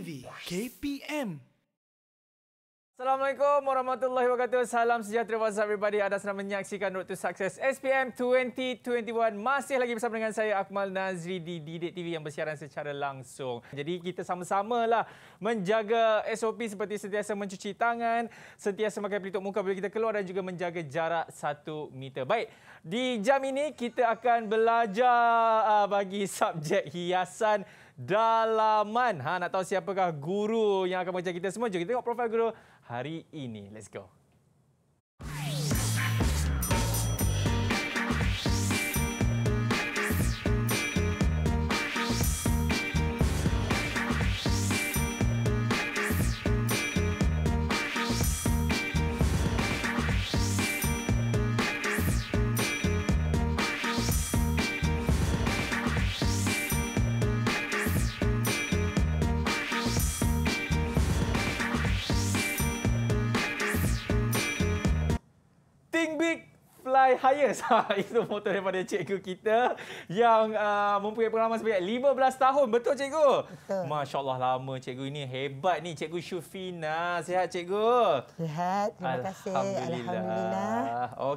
TV KPM. Assalamualaikum warahmatullahi wabarakatuh. Salam sejahtera buat everybody. Anda sedang menyaksikan Road to Success SPM 2021. Masih lagi bersama dengan saya Akmal Nazri di Didik TV yang bersiaran secara langsung. Jadi kita sama sama lah menjaga SOP seperti sentiasa mencuci tangan, sentiasa memakai pelitup muka bila kita keluar dan juga menjaga jarak satu meter. Baik, di jam ini kita akan belajar ah, bagi subjek hiasan dalaman. Ha, nak tahu siapakah guru yang akan mengajar kita semua? Jom kita tengok profil guru hari ini. Let's go. Fly Highest. Itu motor daripada cikgu kita yang uh, mempunyai pengalaman sebanyak 15 tahun. Betul cikgu? Betul. Masya Allah lama cikgu ini. Hebat ni cikgu Syufina. Sihat cikgu? Sihat. Terima kasih. Alhamdulillah. Alhamdulillah.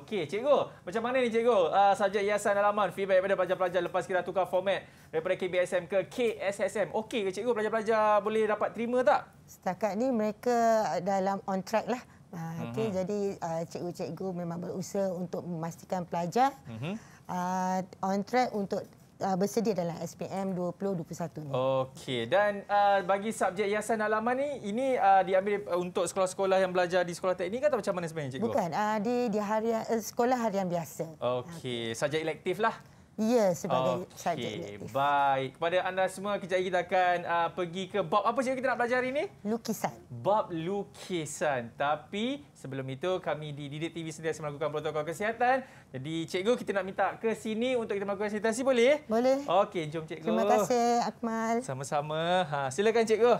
Okey cikgu. Macam mana ni cikgu? Uh, subjek hiasan dalaman. Feedback daripada pelajar-pelajar lepas kita tukar format daripada KBSM ke KSSM. Okey ke cikgu pelajar-pelajar boleh dapat terima tak? Setakat ni mereka dalam on track lah. Uh-huh. Ah, okay, mhm. jadi uh, cikgu-cikgu memang berusaha untuk memastikan pelajar uh uh, on track untuk uh, bersedia dalam SPM 2021 ni. Okey, dan uh, bagi subjek hiasan alaman ni, ini uh, diambil eh, untuk sekolah-sekolah yang belajar di sekolah teknik atau macam mana sebenarnya cikgu? Bukan, uh, di, di harian, eh, sekolah harian biasa. Okey, okay. saja elektif lah. Ya, sebagai okay, subjek lukis. Baik. Kepada anda semua, kejap kita akan uh, pergi ke bab Apa yang kita nak belajar ini? Lukisan. Bab lukisan. Tapi sebelum itu, kami di Didik TV sendiri melakukan protokol kesihatan. Jadi, cikgu kita nak minta ke sini untuk kita melakukan sanitasi, boleh? Boleh. Okey, jom cikgu. Terima kasih, Akmal. Sama-sama. Ha, silakan cikgu.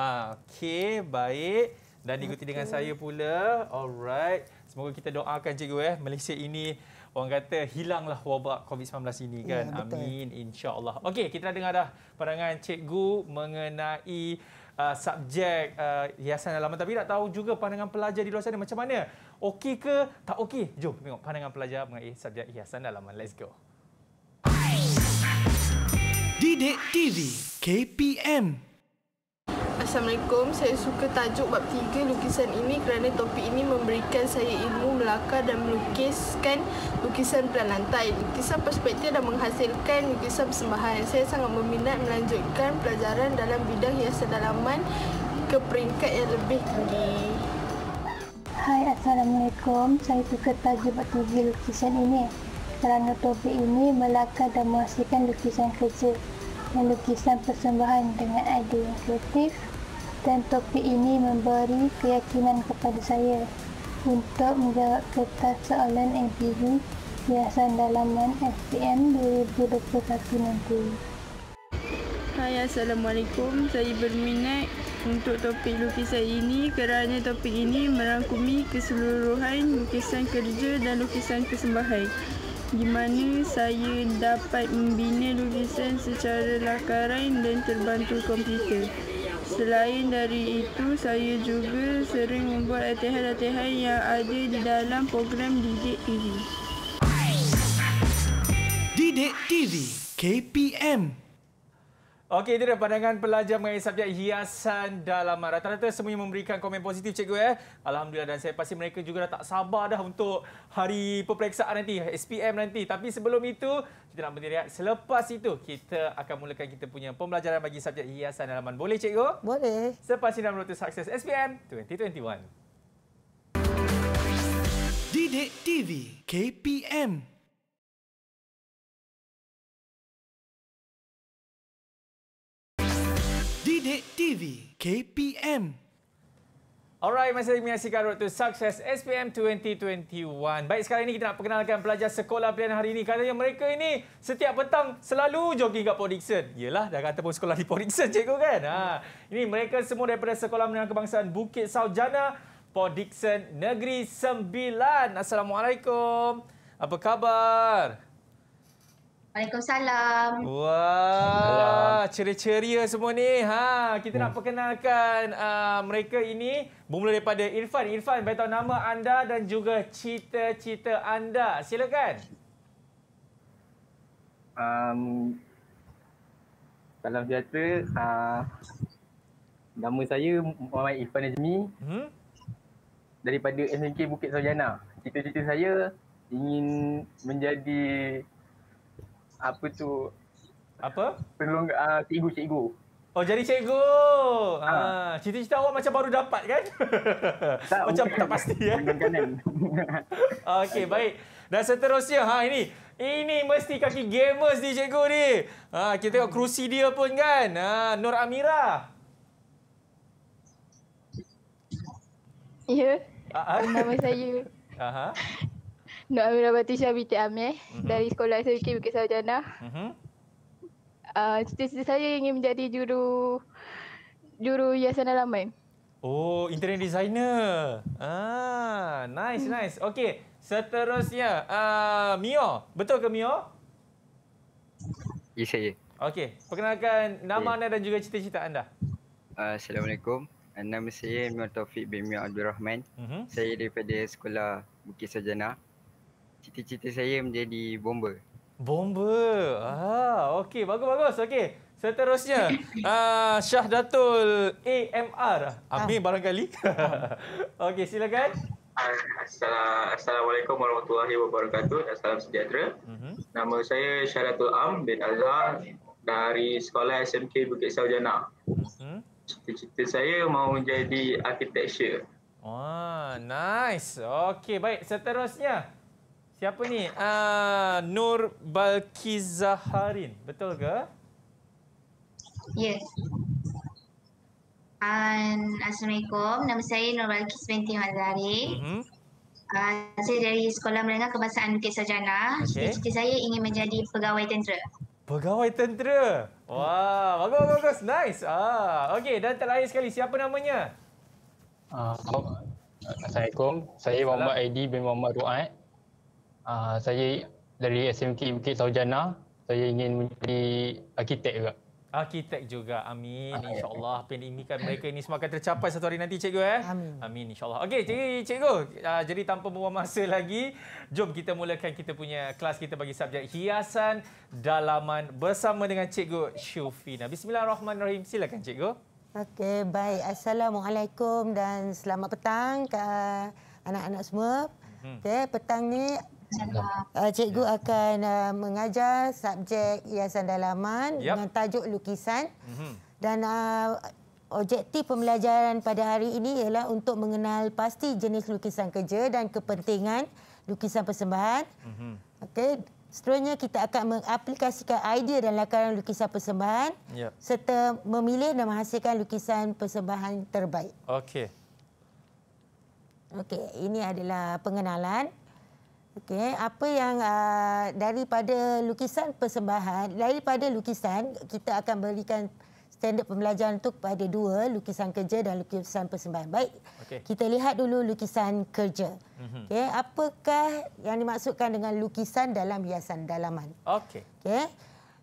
Ha, Okey, baik. Dan ikuti okay. dengan saya pula. Alright. Semoga kita doakan cikgu eh. Malaysia ini orang kata hilanglah wabak COVID-19 ini ya, kan. Ya, Amin insya-Allah. Okey, kita dah dengar dah pandangan cikgu mengenai uh, subjek uh, hiasan dalam tapi tak tahu juga pandangan pelajar di luar sana macam mana? Okey ke tak okey? Jom tengok pandangan pelajar mengenai subjek hiasan alam. Let's go. Didik TV KPM Assalamualaikum. Saya suka tajuk bab tiga lukisan ini kerana topik ini memberikan saya ilmu melaka dan melukiskan lukisan pelan lantai. Lukisan perspektif dan menghasilkan lukisan persembahan. Saya sangat berminat melanjutkan pelajaran dalam bidang yang sedalaman ke peringkat yang lebih tinggi. Hai, Assalamualaikum. Saya suka tajuk bab tiga lukisan ini kerana topik ini melaka dan menghasilkan lukisan kerja dan lukisan persembahan dengan idea kreatif, dan topik ini memberi keyakinan kepada saya untuk menjawab kertas soalan MPU hiasan dalaman SPM 2021 nanti. Hai Assalamualaikum, saya berminat untuk topik lukisan ini kerana topik ini merangkumi keseluruhan lukisan kerja dan lukisan kesembahan di mana saya dapat membina lukisan secara lakaran dan terbantu komputer. Selain dari itu, saya juga sering membuat latihan-latihan yang ada di dalam program Didik TV. Didik TV KPM Okey, itu dia pandangan pelajar mengenai subjek hiasan dalam Rata-rata semuanya memberikan komen positif, cikgu. Eh? Alhamdulillah dan saya pasti mereka juga dah tak sabar dah untuk hari peperiksaan nanti, SPM nanti. Tapi sebelum itu, kita nak berdiri. Selepas itu, kita akan mulakan kita punya pembelajaran bagi subjek hiasan dalaman. Boleh, cikgu? Boleh. Selepas ini, Rota Sukses SPM 2021. Didik TV KPM Sidik TV KPM. Alright, masih lagi menyaksikan Road to Success SPM 2021. Baik, sekarang ini kita nak perkenalkan pelajar sekolah pilihan hari ini. Katanya mereka ini setiap petang selalu jogging kat Port Dixon. Yelah, dah kata pun sekolah di Port Dixon, cikgu kan? Ha. Ini mereka semua daripada Sekolah Menengah Kebangsaan Bukit Saujana, Port Dixon, Negeri Sembilan. Assalamualaikum. Apa khabar? Waalaikumsalam. Wah, ceria-ceria semua ni. Ha, kita hmm. nak perkenalkan uh, mereka ini bermula daripada Irfan. Irfan, beritahu nama anda dan juga cita-cita anda. Silakan. Um, dalam biasa, uh, nama saya Muhammad Irfan Azmi. Hmm? Daripada SNK Bukit Sarjana. Cita-cita saya ingin menjadi apa tu apa penolong uh, ah, cikgu cikgu Oh jadi cikgu. Ha. Ah. ha. cerita-cerita awak macam baru dapat kan? Tak, macam bukan. tak pasti ya. Okey, baik. Dan seterusnya ha ini. Ini mesti kaki gamers ni cikgu ni. Ha kita tengok kerusi dia pun kan. Ha Nur Amira. Ya. Ha, ha? Nama saya. Aha. Nur Amirah Batisha binti Amir uh-huh. dari Sekolah SMK Bukit Sarjana. Uh-huh. Mhm. Uh, ah, cita-cita saya ingin menjadi juru juru hiasan alaman. Oh, interior designer. Ah, nice, hmm. nice. Okey, seterusnya. Uh, Mio, betul ke Mio? Ya, saya. Okey, perkenalkan nama anda dan juga cita-cita anda. Ah, Assalamualaikum. Nama saya Mio Taufik bin Mio Abdul Rahman. Uh-huh. Saya daripada Sekolah Bukit Sarjana cita-cita saya menjadi bomber. Bomber. Ah, okey, bagus bagus. Okey. Seterusnya, uh, ah, Syah Datul AMR. Amin ah. barangkali. okey, silakan. Assalamualaikum warahmatullahi wabarakatuh assalamualaikum. sejahtera. Uh-huh. Nama saya Syaratul Am bin Azhar dari Sekolah SMK Bukit Saujana. Uh-huh. Mhm. Cita-cita saya mahu menjadi architecture. Wah, nice. Okey, baik. Seterusnya. Siapa ni? Uh, Nur Balkizaharin. Betul ke? Yes. Um, Assalamualaikum. Nama saya Nur Balkis binti Mazari. Mm-hmm. Uh, saya dari Sekolah Menengah Kebangsaan Bukit Sarjana. Cita-cita saya ingin menjadi pegawai tentera. Pegawai tentera? Wah, wow, bagus, bagus. Nice. Ah, Okey, dan terakhir sekali, siapa namanya? Uh, Assalamualaikum. Saya Muhammad Aidi bin Muhammad Ru'at. Ah, saya dari SMK Bukit Saujana. Saya ingin menjadi arkitek juga. Arkitek juga. Amin. Ah, ya. InsyaAllah. Apa yang diimikan mereka ini semua akan tercapai satu hari nanti, cikgu. Eh? Amin. Amin, insyaAllah. Okey, cikgu. cikgu. Ah, jadi tanpa membuang masa lagi, jom kita mulakan kita punya kelas kita bagi subjek hiasan dalaman bersama dengan cikgu Syufina. Bismillahirrahmanirrahim. Silakan, cikgu. Okey, baik. Assalamualaikum dan selamat petang ke anak-anak semua. Hmm. Okay, petang ni Uh, cikgu yeah. akan uh, mengajar subjek hiasan dalaman yep. dengan tajuk lukisan. Mm-hmm. Dan uh, Objektif pembelajaran pada hari ini ialah untuk mengenal pasti jenis lukisan kerja dan kepentingan lukisan persembahan. Mm-hmm. Okey, seterusnya kita akan mengaplikasikan idea dan lakaran lukisan persembahan yep. serta memilih dan menghasilkan lukisan persembahan terbaik. Okey. Okey, ini adalah pengenalan. Okey, apa yang uh, daripada lukisan persembahan, daripada lukisan kita akan berikan standard pembelajaran itu kepada dua, lukisan kerja dan lukisan persembahan. Baik. Okay. Kita lihat dulu lukisan kerja. Mhm. Okey, apakah yang dimaksudkan dengan lukisan dalam hiasan dalaman? Okey. Okey.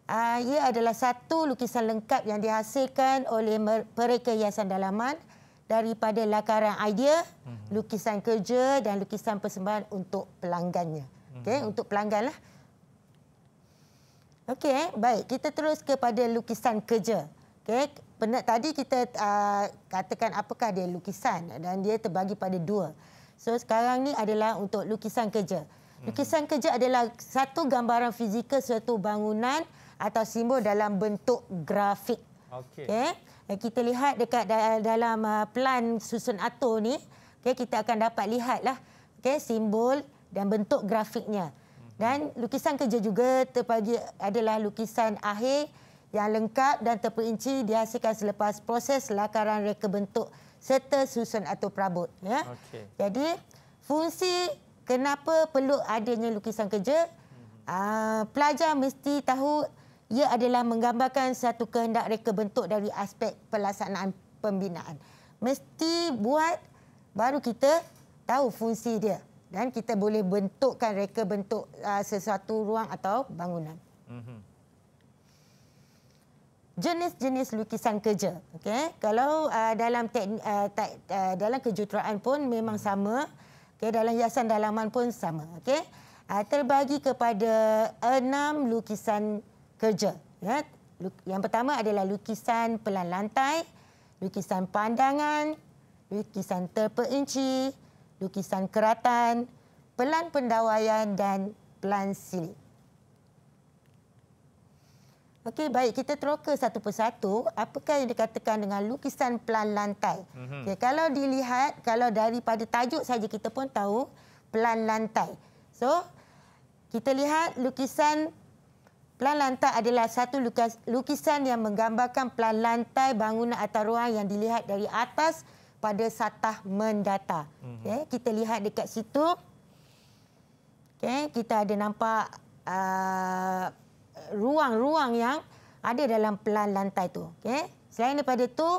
Uh, ia adalah satu lukisan lengkap yang dihasilkan oleh mereka hiasan dalaman. Mm daripada lakaran idea, mhm. lukisan kerja dan lukisan persembahan untuk pelanggannya. Mhm. Okey, untuk pelangganlah. Okey, baik, kita terus kepada lukisan kerja. Okey, pernah tadi kita uh, katakan apakah dia lukisan dan dia terbagi pada dua. So sekarang ni adalah untuk lukisan kerja. Mhm. Lukisan kerja adalah satu gambaran fizikal suatu bangunan atau simbol dalam bentuk grafik. Okey. Okay kita lihat dekat dalam uh, pelan susun atur ni okey kita akan dapat lihatlah okey simbol dan bentuk grafiknya dan lukisan kerja juga terbagi adalah lukisan akhir yang lengkap dan terperinci dihasilkan selepas proses lakaran reka bentuk serta susun atau perabot ya. Okay. Jadi fungsi kenapa perlu adanya lukisan kerja? uh, pelajar mesti tahu ia adalah menggambarkan satu kehendak reka bentuk dari aspek pelaksanaan pembinaan. Mesti buat baru kita tahu fungsi dia dan kita boleh bentukkan reka bentuk uh, sesuatu ruang atau bangunan. Mhm. Jenis-jenis lukisan kerja. Okay? Kalau uh, dalam uh, uh, dalam kejuruteraan pun memang sama. Okay? Dalam hiasan dalaman pun sama. Okay? Uh, terbagi kepada enam lukisan kerja kerja. Ya. Yang pertama adalah lukisan pelan lantai, lukisan pandangan, lukisan terperinci, lukisan keratan, pelan pendawaian dan pelan silik. Okey, baik kita teroka satu persatu. Apakah yang dikatakan dengan lukisan pelan lantai? Mhm. Okay, kalau dilihat, kalau daripada tajuk saja kita pun tahu pelan lantai. So kita lihat lukisan Plan lantai adalah satu lukisan yang menggambarkan plan lantai bangunan atau ruang yang dilihat dari atas pada satah mendata. Mhm. Okay. Kita lihat dekat situ. Okay. Kita ada nampak ah, ruang-ruang uh, yang ada dalam plan lantai itu. Okay. Selain daripada itu,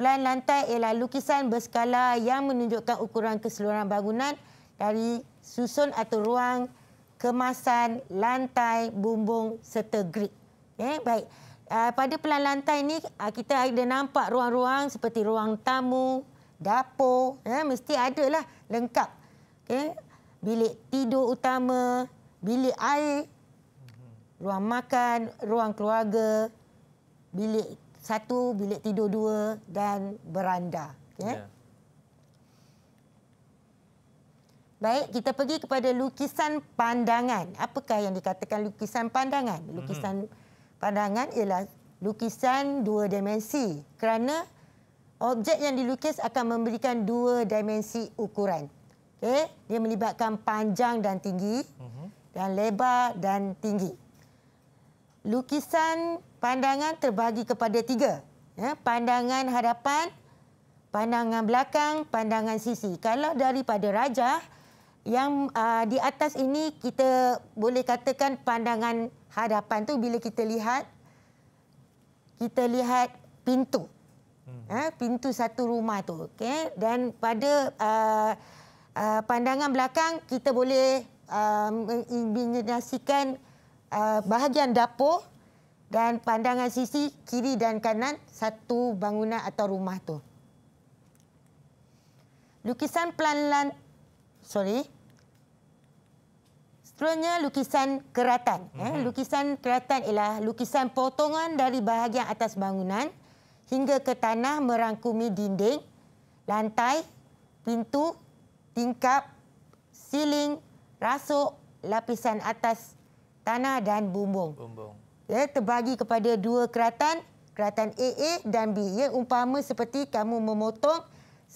plan lantai ialah lukisan berskala yang menunjukkan ukuran keseluruhan bangunan dari susun atau ruang kemasan, lantai, bumbung serta grid. Eh, baik. Uh, pada pelan lantai ini, uh, ah, kita ada nampak ruang-ruang seperti ruang tamu, dapur. Eh, mesti ada lah lengkap. Okay. Eh, bilik tidur utama, bilik air, ruang makan, ruang keluarga, bilik satu, bilik tidur dua dan beranda. Okay. Eh, yeah. Baik, kita pergi kepada lukisan pandangan. Apakah yang dikatakan lukisan pandangan? Mhm. Lukisan hmm. pandangan ialah lukisan dua dimensi kerana objek yang dilukis akan memberikan dua dimensi ukuran. Okay? Dia melibatkan panjang dan tinggi mhm. dan lebar dan tinggi. Lukisan pandangan terbagi kepada tiga. Ya, pandangan hadapan, pandangan belakang, pandangan sisi. Kalau daripada rajah, yang uh, di atas ini kita boleh katakan pandangan hadapan tu bila kita lihat kita lihat pintu hmm. ha, pintu satu rumah tu okay? dan pada uh, uh, pandangan belakang kita boleh uh, uh, bahagian dapur dan pandangan sisi kiri dan kanan satu bangunan atau rumah tu lukisan pelan-pelan sorry Seterusnya lukisan keratan. Eh, mhm. lukisan keratan ialah lukisan potongan dari bahagian atas bangunan hingga ke tanah merangkumi dinding, lantai, pintu, tingkap, siling, rasuk, lapisan atas tanah dan bumbung. bumbung. Ya, terbagi kepada dua keratan, keratan AA dan B. Ya, umpama seperti kamu memotong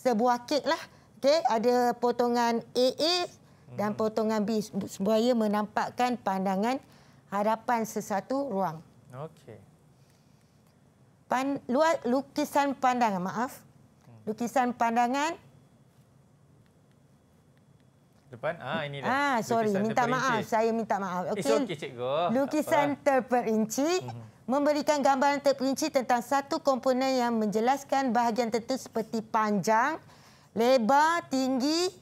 sebuah kek lah. Okay, ada potongan AA, dan potongan bis sebuaya menampakkan pandangan hadapan sesuatu ruang. Okey. Pan, luar, lukisan pandangan, maaf. Hmm. Lukisan pandangan. Depan, ah ini dah. Ah, sorry, lukisan minta maaf. Saya minta maaf. Eh, okey. Okay, cikgu. Lukisan terperinci mhm. memberikan gambaran terperinci tentang satu komponen yang menjelaskan bahagian tertentu seperti panjang, lebar, tinggi,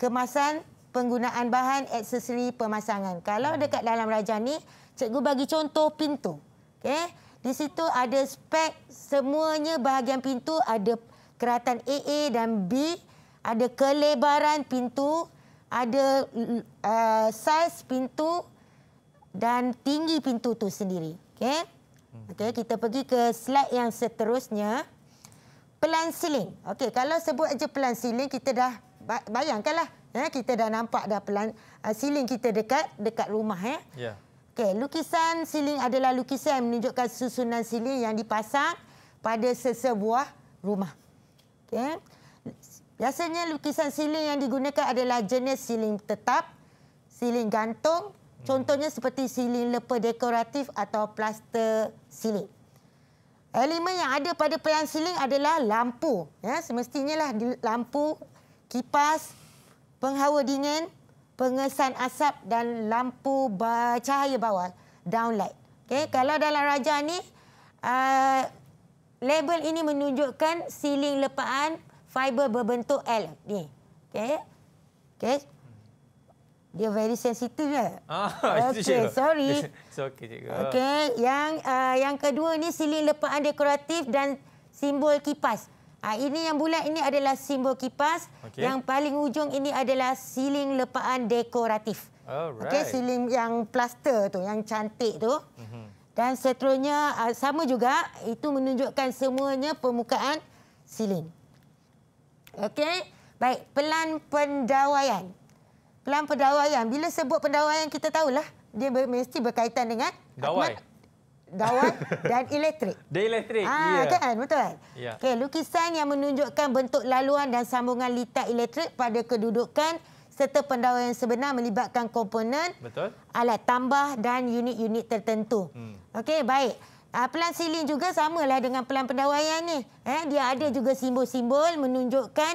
kemasan penggunaan bahan aksesori pemasangan. Kalau hmm. dekat dalam rajah ni, cikgu bagi contoh pintu. Okey. Di situ ada spek semuanya bahagian pintu ada keratan AA dan B, ada kelebaran pintu, ada uh, saiz pintu dan tinggi pintu tu sendiri. Okey. Hmm. Okey, kita pergi ke slide yang seterusnya. Pelan siling. Okey, kalau sebut aja pelan siling kita dah bayangkanlah. Ya, kita dah nampak dah pelan uh, siling kita dekat dekat rumah eh. ya. Yeah. Okey, lukisan siling adalah lukisan yang menunjukkan susunan siling yang dipasang pada sesebuah rumah. Okey. Biasanya lukisan siling yang digunakan adalah jenis siling tetap, siling gantung, hmm. contohnya seperti siling lepa dekoratif atau plaster siling. Elemen yang ada pada pelan siling adalah lampu. Ya, semestinya lah lampu, kipas, penghawa dingin, pengesan asap dan lampu cahaya bawah, downlight. Okay, kalau dalam raja ni, uh, label ini menunjukkan siling lepaan fiber berbentuk L ni. Okay, okay. Dia very sensitive ya. Ah, okay, sorry. It's okay, cikgu. Okay, yang uh, yang kedua ni siling lepaan dekoratif dan simbol kipas. Ah ini yang bulat ini adalah simbol kipas. Okay. Yang paling ujung ini adalah siling lepaan dekoratif. Alright. Okay, siling yang plaster tu, yang cantik tu. Mm -hmm. Dan seterusnya ha, sama juga itu menunjukkan semuanya permukaan siling. Okay, baik pelan pendawaian. Pelan pendawaian. Bila sebut pendawaian kita tahulah dia mesti berkaitan dengan. Dawai. Akmat dawat dan elektrik. Dan elektrik. Ah, yeah. kan? Betul kan? Yeah. Okay, lukisan yang menunjukkan bentuk laluan dan sambungan litar elektrik pada kedudukan serta pendawa yang sebenar melibatkan komponen Betul. alat tambah dan unit-unit tertentu. Hmm. Okey, baik. Uh, pelan siling juga samalah dengan pelan pendawaian ni. Eh, dia ada hmm. juga simbol-simbol menunjukkan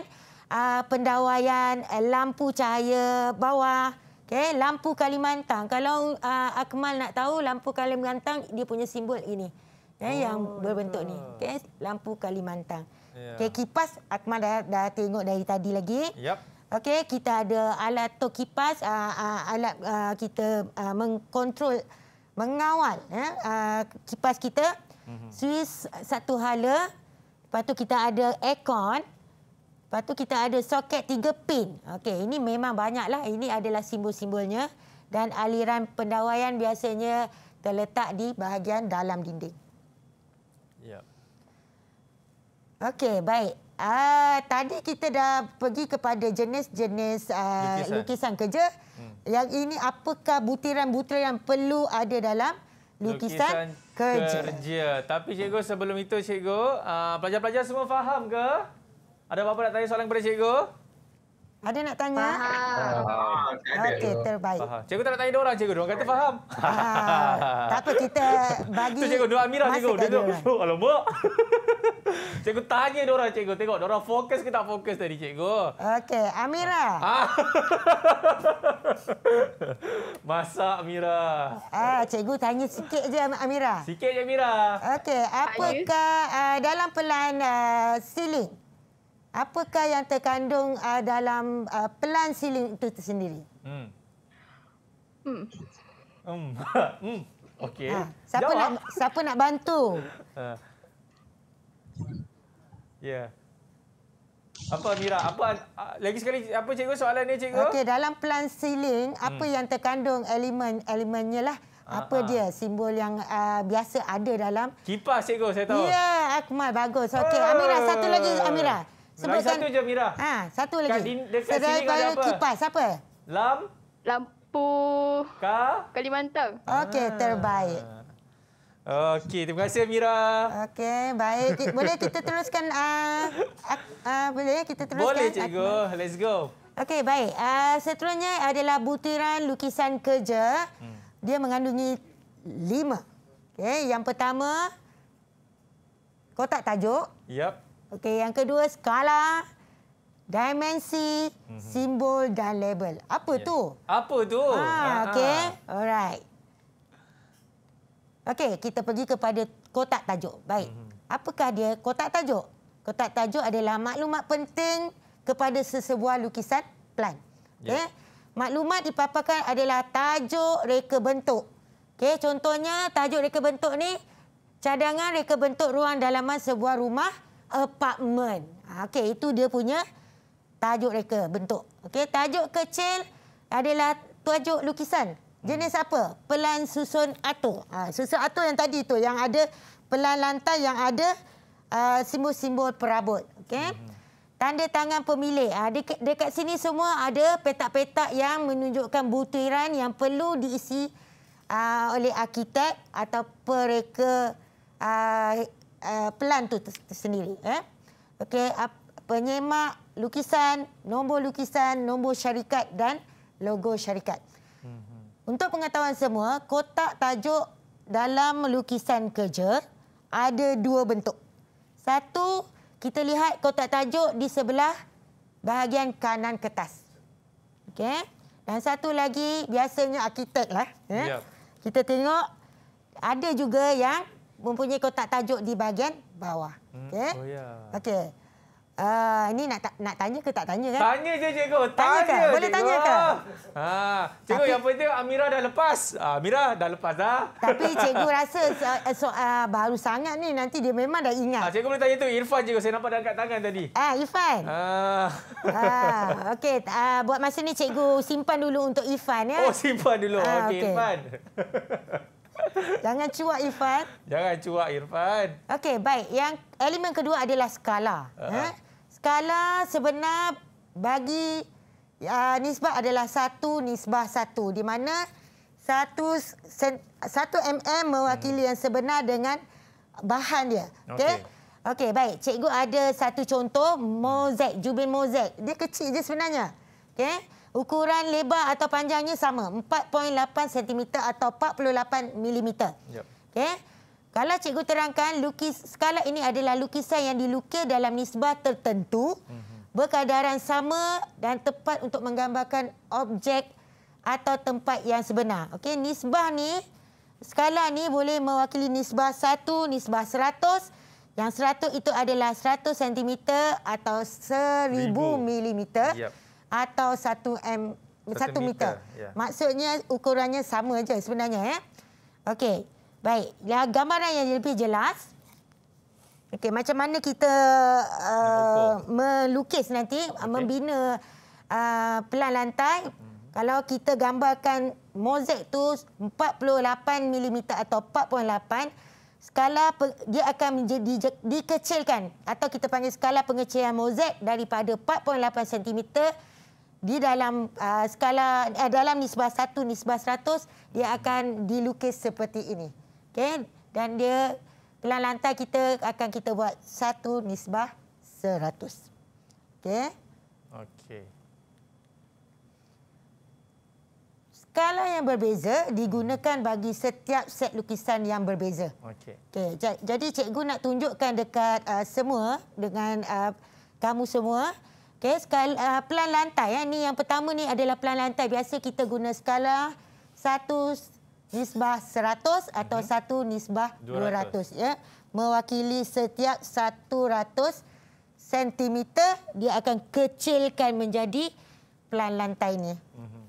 uh, pendawaian uh, lampu cahaya bawah. Okay, lampu Kalimantan. Kalau uh, Akmal nak tahu lampu Kalimantan dia punya simbol ini. okay eh, oh, yang berbentuk ni. Okay, lampu Kalimantan. Yeah. Okey, kipas Akmal dah, dah tengok dari tadi lagi. Yep. Okey, kita ada alat tok kipas, uh, uh, alat uh, kita uh, mengkontrol mengawal eh, uh, kipas kita. Mm -hmm. Swiss satu hala. Lepas tu kita ada aircon. Lepas tu kita ada soket tiga pin. Okey, ini memang banyaklah. Ini adalah simbol-simbolnya dan aliran pendawaian biasanya terletak di bahagian dalam dinding. Ya. Okey, baik. Uh, tadi kita dah pergi kepada jenis-jenis uh, lukisan. lukisan kerja. Hmm. Yang ini apakah butiran-butiran yang perlu ada dalam lukisan, lukisan kerja. kerja. Tapi cikgu sebelum itu cikgu, uh, pelajar-pelajar semua faham ke? Ada apa-apa nak tanya soalan kepada cikgu? Ada nak tanya? Faham. faham. Okey, terbaik. Faham. Cikgu tak nak tanya dia orang, cikgu. Dia kata faham. Ah, tak apa, kita bagi Itu cikgu, dua Amirah, cikgu. Dia tengok, oh, alamak. cikgu tanya dia orang, cikgu. Tengok, dia orang fokus ke tak fokus tadi, cikgu. Okey, Amirah. Ah. Masak, Amirah. Ah, cikgu tanya sikit je, Amirah. Sikit je, Amirah. Okey, apakah uh, dalam pelan uh, siling? Apakah yang terkandung uh, dalam uh, pelan siling itu sendiri? Hmm. Hmm. hmm. hmm. Okey. Ha. Siapa Jawab. nak siapa nak bantu? Uh. Ya. Yeah. Apa Mira? Apa ah, lagi sekali apa cikgu soalan dia cikgu? Okey, dalam pelan siling hmm. apa yang terkandung elemen-elemennya lah? Apa dia simbol yang uh, biasa ada dalam? Kipas cikgu, saya tahu. Ya, yeah, Akmal bagus. Okey, Amira satu lagi Amira. Sebab Lagi satu je Mira. Ha, satu lagi. Sedai toilet apa? kipas siapa? Lam? Lampu. Ka? Kalimantan. Okey, ah. terbaik. Okey, terima kasih Mira. Okey, baik. Boleh kita teruskan uh, uh, uh, boleh kita teruskan. Boleh cikgu. Akbar. Let's go. Okey, baik. Uh, seterusnya adalah butiran lukisan kerja. Hmm. Dia mengandungi lima. Okey, yang pertama kotak tajuk. Yap. Okey, yang kedua skala, dimensi, mm-hmm. simbol dan label. Apa yeah. tu? Apa tu? Ah, ah, okey. Alright. Okey, kita pergi kepada kotak tajuk. Baik. Mm-hmm. Apakah dia kotak tajuk? Kotak tajuk adalah maklumat penting kepada sesebuah lukisan plan. Ya. Okey. Yeah. Maklumat dipaparkan adalah tajuk reka bentuk. Okey, contohnya tajuk reka bentuk ni cadangan reka bentuk ruang dalaman sebuah rumah apartment. Ha, okey, itu dia punya tajuk reka bentuk. Okey, tajuk kecil adalah tajuk lukisan. Jenis hmm. apa? Pelan susun atur. Ha, susun atur yang tadi itu yang ada pelan lantai yang ada ha, simbol-simbol uh, perabot. Okey. Hmm. Tanda tangan pemilik. Ha, dekat, dekat sini semua ada petak-petak yang menunjukkan butiran yang perlu diisi uh, oleh arkitek atau pereka uh, uh, pelan tu tersendiri. Eh? Okey, penyemak lukisan, nombor lukisan, nombor syarikat dan logo syarikat. Mhm. Untuk pengetahuan semua, kotak tajuk dalam lukisan kerja ada dua bentuk. Satu, kita lihat kotak tajuk di sebelah bahagian kanan kertas. Okey. Dan satu lagi, biasanya arkitek lah. Eh? Yep. Kita tengok, ada juga yang mempunyai kotak tajuk di bahagian bawah. Hmm. Okey. Oh ya. Okey. Uh, ini nak nak tanya ke tak tanya kan? Tanya je cikgu. Tanya. tanya Boleh tanya ke? Ah. ah, cikgu Tapi, yang penting Amira dah lepas. Ah, Amira dah lepas dah. Tapi cikgu rasa so, so, uh, baru sangat ni nanti dia memang dah ingat. Ah, cikgu boleh tanya tu Irfan cikgu. Saya nampak dah angkat tangan tadi. Ah, Irfan. Ah. Ah, okey, ah, buat masa ni cikgu simpan dulu untuk Irfan ya. Oh, simpan dulu. Ah, okey, okay. Irfan. Jangan cuak Irfan. Jangan cuak Irfan. Okey, baik. Yang elemen kedua adalah skala. Uh -huh. eh? Skala sebenar bagi uh, nisbah adalah satu nisbah satu. Di mana satu, sen, satu mm mewakili hmm. yang sebenar dengan bahan dia. Okey. Okay. Okey, baik. Cikgu ada satu contoh. Mozek, Jubin Mozek. Dia kecil je sebenarnya. Okey. Ukuran lebar atau panjangnya sama, 4.8 cm atau 48 mm. Ya. Okay. Kalau cikgu terangkan, lukis, skala ini adalah lukisan yang dilukis dalam nisbah tertentu, mm-hmm. berkadaran sama dan tepat untuk menggambarkan objek atau tempat yang sebenar. Okay. Nisbah ni, skala ni boleh mewakili nisbah 1, nisbah 100, yang seratus itu adalah seratus sentimeter atau seribu milimeter. Yep atau 1 m 1 meter. meter. Ya. Maksudnya ukurannya sama aja sebenarnya ya. Okey. Baik. Ya gambaran yang lebih jelas. Okey, macam mana kita uh, melukis nanti okay. membina uh, pelan lantai? Hmm. Kalau kita gambarkan mozek tu 48 mm atau 4.8 skala dia akan menjadi dikecilkan atau kita panggil skala pengecilan mozek daripada 4.8 cm di dalam uh, skala uh, dalam nisbah 1 nisbah 100 dia akan dilukis seperti ini. Okey dan dia pelan lantai kita akan kita buat 1 nisbah 100. Okey. Okey. Skala yang berbeza digunakan bagi setiap set lukisan yang berbeza. Okey. Okey, jadi cikgu nak tunjukkan dekat uh, semua dengan uh, kamu semua Okey, skala uh, pelan lantai ya. Ni yang pertama ni adalah pelan lantai. Biasa kita guna skala 1 nisbah 100 atau 1 mhm. nisbah 200, 200 ya. Mewakili setiap 100 cm dia akan kecilkan menjadi pelan lantai ni. Mhm.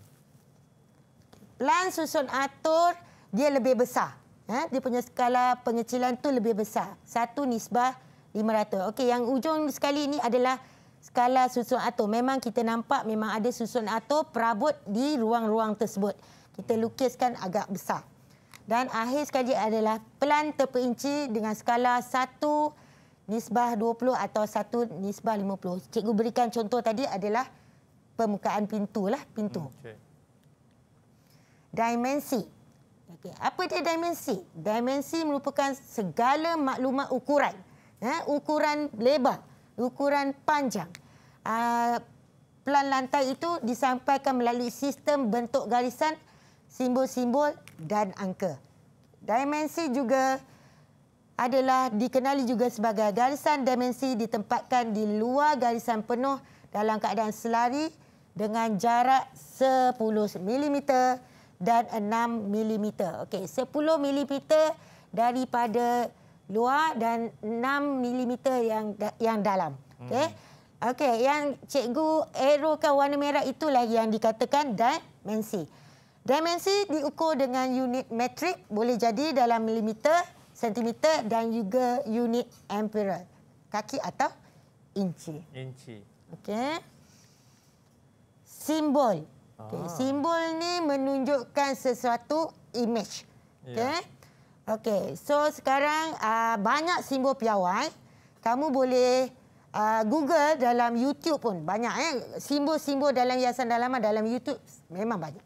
Pelan susun atur dia lebih besar. ya dia punya skala pengecilan tu lebih besar. 1 nisbah 500. Okey, yang ujung sekali ini adalah skala susun atom. Memang kita nampak memang ada susun atom perabot di ruang-ruang tersebut. Kita lukiskan agak besar. Dan akhir sekali adalah pelan terperinci dengan skala 1 nisbah 20 atau 1 nisbah 50. Cikgu berikan contoh tadi adalah permukaan pintu lah, pintu. Hmm, okay. Dimensi. Okay. Apa dia dimensi? Dimensi merupakan segala maklumat ukuran. Ha? Ukuran lebar, ukuran panjang. Uh, pelan lantai itu disampaikan melalui sistem bentuk garisan, simbol-simbol dan angka. Dimensi juga adalah dikenali juga sebagai garisan dimensi ditempatkan di luar garisan penuh dalam keadaan selari dengan jarak 10 mm dan 6 mm. Okey, 10 mm daripada luar dan 6 mm yang yang dalam. Okey. Hmm. Okey, yang cikgu erokan warna merah itulah yang dikatakan dimensi. Dimensi diukur dengan unit metric boleh jadi dalam milimeter, sentimeter dan juga unit ampere. Kaki atau inci. Inci. Okey. Simbol. Okay. Ah. Simbol ni menunjukkan sesuatu image. Okey. Ya. Okey, so sekarang uh, banyak simbol piawai. Kamu boleh uh, Google dalam YouTube pun banyak. Eh? Simbol-simbol dalam hiasan dalaman dalam YouTube memang banyak.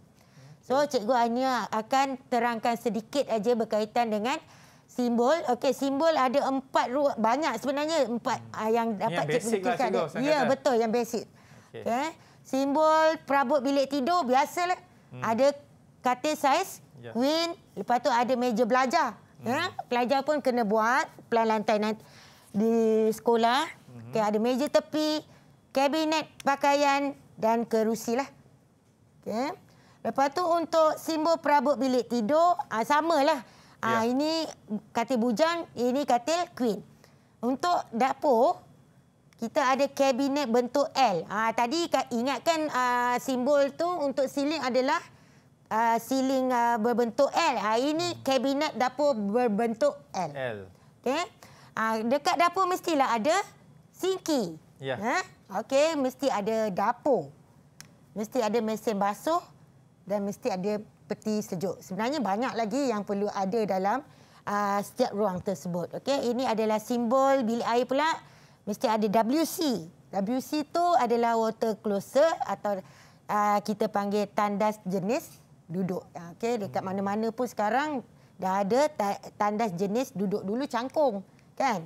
So Cikgu Ania akan terangkan sedikit aja berkaitan dengan simbol. Okey, simbol ada empat ruang. Banyak sebenarnya empat uh, yang dapat Cikgu tentukan. Lah, cikgu, ya, lah. betul yang basic. Okey. Okay. Simbol perabot bilik tidur biasa Hmm. Ada katil saiz, yeah. queen, Lepas tu ada meja belajar. Hmm. Ya? Ha? Pelajar pun kena buat pelan lantai nanti di sekolah. Hmm. Okay, ada meja tepi, kabinet pakaian dan kerusi lah. Okay. Lepas tu untuk simbol perabot bilik tidur, aa, ah, samalah. Aa, ah, ya. Ini katil bujang, ini katil queen. Untuk dapur, kita ada kabinet bentuk L. Aa, ah, tadi ingatkan aa, simbol tu untuk siling adalah uh, siling uh, berbentuk L. Uh, ini hmm. kabinet dapur berbentuk L. L. Okey. Uh, dekat dapur mestilah ada sinki. Ya. Yeah. Ha? Huh? Okey, mesti ada dapur. Mesti ada mesin basuh dan mesti ada peti sejuk. Sebenarnya banyak lagi yang perlu ada dalam uh, setiap ruang tersebut. Okey, ini adalah simbol bilik air pula. Mesti ada WC. WC itu adalah water closer atau uh, kita panggil tandas jenis duduk. Ah, okey, dekat hmm. mana-mana pun sekarang dah ada tandas jenis duduk dulu cangkung, kan?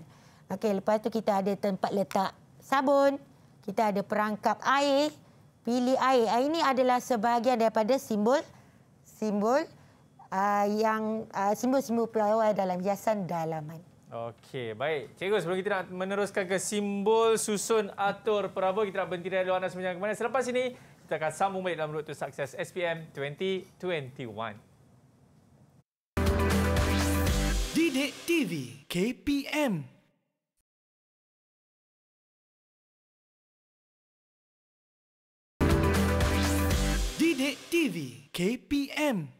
Okey, lepas tu kita ada tempat letak sabun, kita ada perangkap air, pilih air. air ini adalah sebahagian daripada simbol simbol uh, yang uh, simbol-simbol pelawai dalam hiasan dalaman. Okey, baik. Cikgu, sebelum kita nak meneruskan ke simbol susun atur perabot, kita nak berhenti dari luar anda semuanya. Selepas ini, kita akan sambung balik dalam Road to Success SPM 2021. Didik TV KPM Didik TV KPM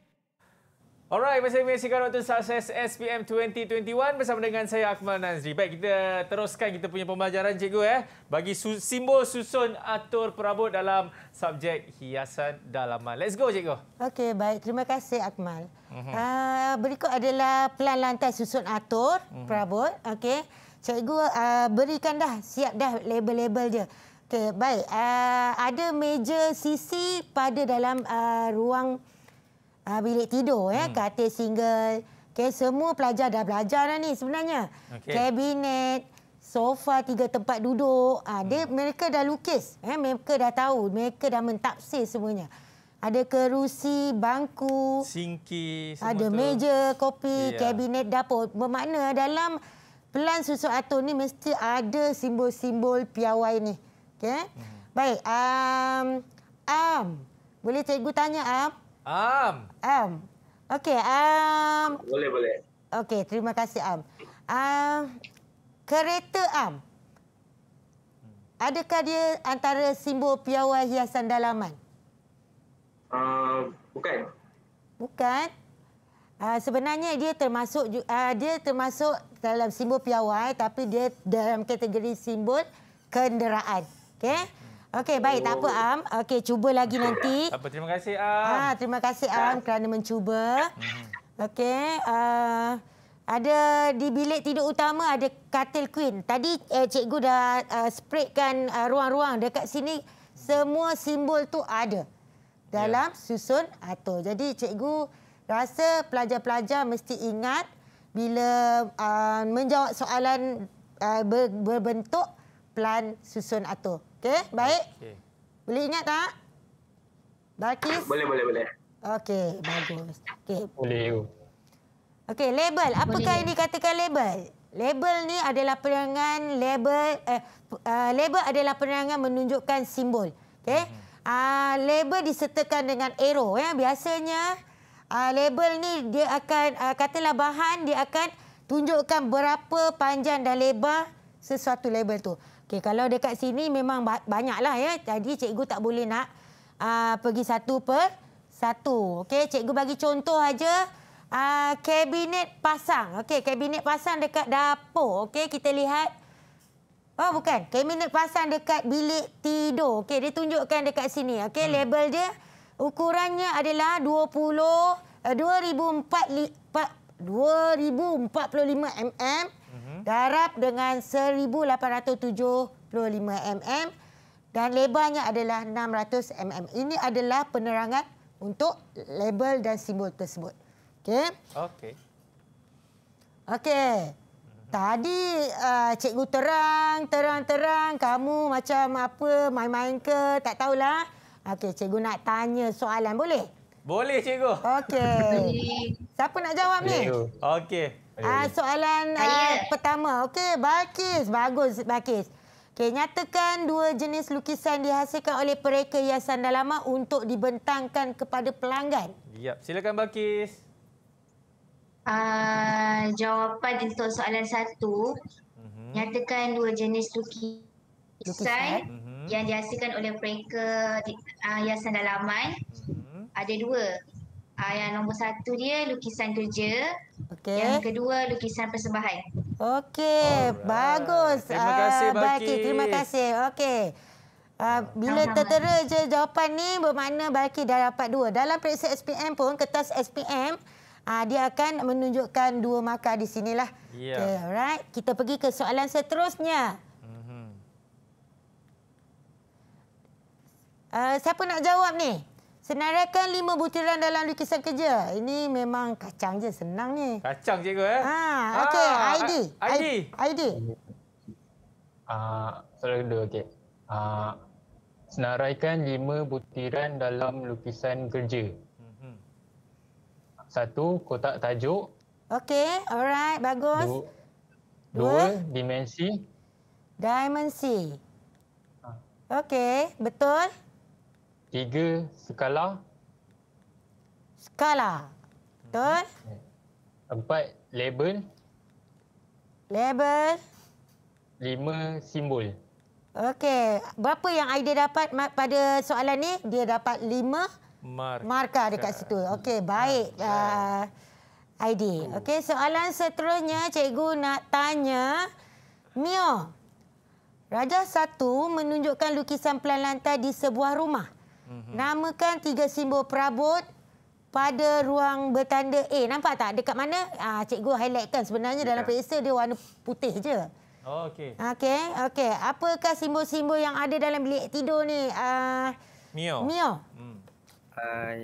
Alright, masih menyaksikan waktu sukses SPM 2021 bersama dengan saya Akmal Nazri. Baik, kita teruskan kita punya pembelajaran cikgu eh. Bagi su simbol susun atur perabot dalam subjek hiasan dalaman. Let's go cikgu. Okey, baik. Terima kasih Akmal. Uh -huh. uh, berikut adalah pelan lantai susun atur uh mhm. -huh. perabot. Okey. Cikgu uh, berikan dah, siap dah label-label dia. Okey, baik. Uh, ada meja sisi pada dalam uh, ruang uh, bilik tidur ya, hmm. katil single. Okay, semua pelajar dah belajar dah ni sebenarnya. Okay. Kabinet, sofa tiga tempat duduk, uh, dia, hmm. mereka dah lukis. Eh, mereka dah tahu, mereka dah mentafsir semuanya. Ada kerusi, bangku, Sinki, ada tu. meja, kopi, yeah. kabinet, dapur. Bermakna dalam pelan susu atur ni mesti ada simbol-simbol piawai ni. Okay? Eh. Hmm. Baik, um, um, boleh cikgu tanya apa? Um, Am. Am. Okey, Am. Boleh, boleh. Okey, terima kasih Am. Am. Kereta Am. Adakah dia antara simbol piawai hiasan dalaman? Uh, bukan. Bukan. Uh, sebenarnya dia termasuk uh, dia termasuk dalam simbol piawai tapi dia dalam kategori simbol kenderaan. Okey. Okey, baik. Tak apa, Am. Okey, cuba lagi nanti. Apa, terima kasih, Am. Ah, terima kasih, Am, kerana mencuba. Mhm. Okey. Uh, ada di bilik tidur utama, ada katil queen. Tadi eh, cikgu dah uh, ah, spraykan ah, ruang-ruang. Uh, Dekat sini, semua simbol tu ada dalam yeah. susun atur. Jadi, cikgu rasa pelajar-pelajar mesti ingat bila uh, menjawab soalan uh, berbentuk plan susun atur. Okey, baik. Okay. Boleh ingat tak? Darkis? Boleh, boleh, boleh. Okey, bagus. Okay. Boleh. Okey, label. Apakah boleh. yang dikatakan label? Label ni adalah penerangan label eh, uh, label adalah penerangan menunjukkan simbol. Okey. Hmm. Uh, label disertakan dengan arrow ya. Biasanya uh, label ni dia akan uh, katalah bahan dia akan tunjukkan berapa panjang dan lebar sesuatu label tu. Okay, kalau dekat sini memang banyaklah ya. Jadi cikgu tak boleh nak uh, pergi satu per satu. Okey, cikgu bagi contoh aja uh, kabinet pasang. Okey, kabinet pasang dekat dapur. Okey, kita lihat Oh, bukan. Kabinet pasang dekat bilik tidur. Okey, dia tunjukkan dekat sini. Okey, hmm. label dia ukurannya adalah 20 uh, 2004 li, 4, 2045 mm Darab dengan 1,875 mm dan lebarnya adalah 600 mm. Ini adalah penerangan untuk label dan simbol tersebut. Okey. Okey. Okey. Mhm. Tadi uh, cikgu terang, terang-terang. Kamu macam apa, main-main ke, tak tahulah. Okey, cikgu nak tanya soalan, boleh? Boleh, cikgu. Okey. Siapa nak jawab ni? Okey. Ah, soalan uh, pertama. Okey, Bakis. Bagus, Bakis. Okey, nyatakan dua jenis lukisan dihasilkan oleh pereka hiasan dalaman untuk dibentangkan kepada pelanggan. Ya, silakan Bakis. Uh, ah, jawapan untuk soalan satu. Uh mhm. -huh. Nyatakan dua jenis lukisan, lukisan. Uh mhm. -huh. yang dihasilkan oleh pereka hiasan dalaman. Uh mhm. -huh. Ada dua. Ah yang nombor satu dia lukisan kerja. Okey. Yang kedua lukisan persembahan. Okey, bagus. Terima ah, kasih Baki. Terima kasih. Okey. Uh, bila tertera je jawapan ni bermakna Baki dah dapat dua. Dalam periksa SPM pun kertas SPM uh, ah, dia akan menunjukkan dua markah di sinilah. Yeah. Okay, alright. Kita pergi ke soalan seterusnya. Uh, siapa nak jawab ni? Senaraikan lima butiran dalam lukisan kerja. Ini memang kacang je, senang ni. Kacang cikgu eh. Ha, ah, okey, ah, ID. ID. ID. Ah, soalan kedua okey. Ah, senaraikan lima butiran dalam lukisan kerja. Mhm. Satu, kotak tajuk. Okey, alright, bagus. Dua, dua, dua, dimensi. Dimensi. Ah. Okey, betul. Tiga skala. Skala. Betul. Empat label. Label. Lima simbol. Okey. Berapa yang Aida dapat pada soalan ni? Dia dapat lima markah, markah dekat situ. Okey, baik. Ah, ah, ID. Hmm. Okey, soalan seterusnya cikgu nak tanya Mio. Raja satu menunjukkan lukisan pelan lantai di sebuah rumah. Mhm. Namakan tiga simbol perabot pada ruang bertanda A. Nampak tak? Dekat mana? Ah, cikgu highlight kan sebenarnya dalam ya. peksa dia warna putih je. Oh, okey. Okey, okey. Apakah simbol-simbol yang ada dalam bilik tidur ni? Uh, Mio. Mio. Hmm. Uh,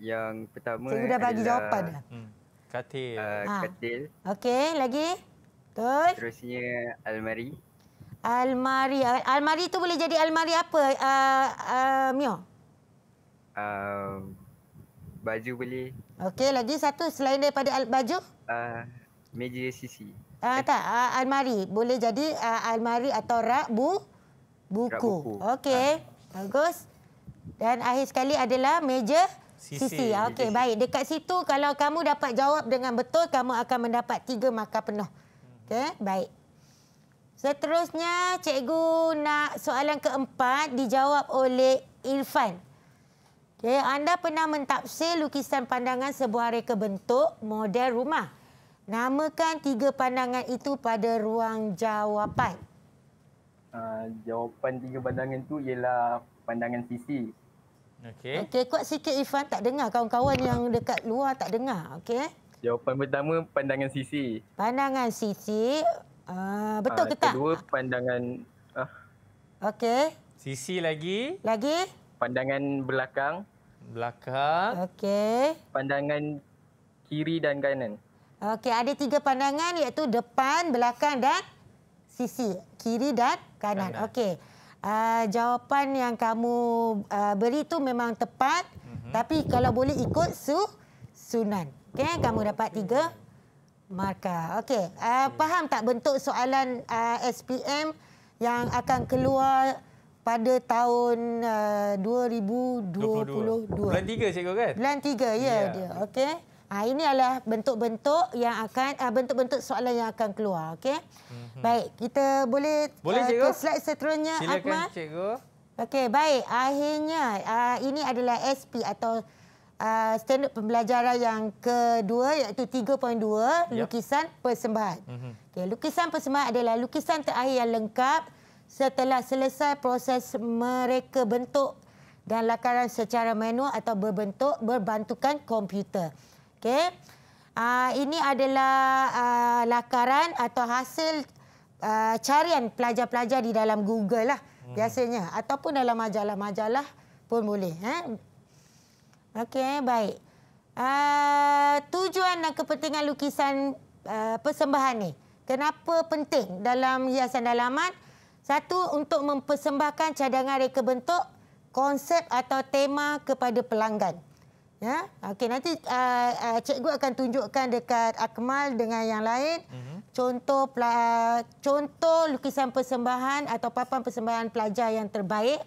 yang pertama Cikgu dah bagi adalah... jawapan dah. Hmm. Katil. Uh, katil. Okey, lagi? Betul. Terusnya almari. Almari. Almari tu boleh jadi almari apa? Uh, uh, Mio. Mio um, baju boleh. Okey, lagi satu selain daripada baju? Uh, meja sisi. Uh, ah, tak, uh, almari. Boleh jadi uh, almari atau rak bu buku. buku. Okey, uh. bagus. Dan akhir sekali adalah meja sisi. sisi. Okey, baik. Dekat situ kalau kamu dapat jawab dengan betul, kamu akan mendapat tiga maka penuh. Okey, baik. Seterusnya, cikgu nak soalan keempat dijawab oleh Irfan. Okay, anda pernah mentafsir lukisan pandangan sebuah reka bentuk model rumah. Namakan tiga pandangan itu pada ruang jawapan. Uh, jawapan tiga pandangan itu ialah pandangan sisi. Okey. Okey, kuat sikit Ifan tak dengar kawan-kawan yang dekat luar tak dengar. Okey. Jawapan pertama pandangan sisi. Pandangan sisi. Uh, ah, betul uh, ke tak? Kedua pandangan uh. Okey. Sisi lagi. Lagi. Pandangan belakang belakang. Okey. Pandangan kiri dan kanan. Okey, ada tiga pandangan iaitu depan, belakang dan sisi kiri dan kanan. kanan. Okey. Uh, jawapan yang kamu uh, beri tu memang tepat. Mm -hmm. Tapi kalau boleh ikut su sunan. Okey, oh, kamu dapat tiga markah. Okey, uh, faham tak bentuk soalan uh, SPM yang akan keluar... Mm -hmm pada tahun uh, 2022. Bulan tiga, cikgu kan? Bulan tiga, ya yeah. dia. Okay. Ha, ah, ini adalah bentuk-bentuk yang akan uh, bentuk-bentuk soalan yang akan keluar, Okay. Mm-hmm. Baik, kita boleh, boleh uh, ke slide seterusnya Silakan, Akmal. Silakan cikgu. Okay, baik. Akhirnya uh, ini adalah SP atau uh, standard pembelajaran yang kedua iaitu 3.2 yep. lukisan persembahan. Mm-hmm. Okey, lukisan persembahan adalah lukisan terakhir yang lengkap setelah selesai proses mereka bentuk dan lakaran secara manual atau berbentuk berbantukan komputer. Okey. Uh, ini adalah uh, lakaran atau hasil uh, carian pelajar-pelajar di dalam Google lah hmm. biasanya ataupun dalam majalah-majalah pun boleh. Eh? Okey, baik. Uh, tujuan dan kepentingan lukisan uh, persembahan ni. Kenapa penting dalam hiasan dalaman? Satu untuk mempersembahkan cadangan reka bentuk konsep atau tema kepada pelanggan. Ya. Okey nanti uh, uh, cikgu akan tunjukkan dekat Akmal dengan yang lain. Mm -hmm. Contoh uh, contoh lukisan persembahan atau papan persembahan pelajar yang terbaik.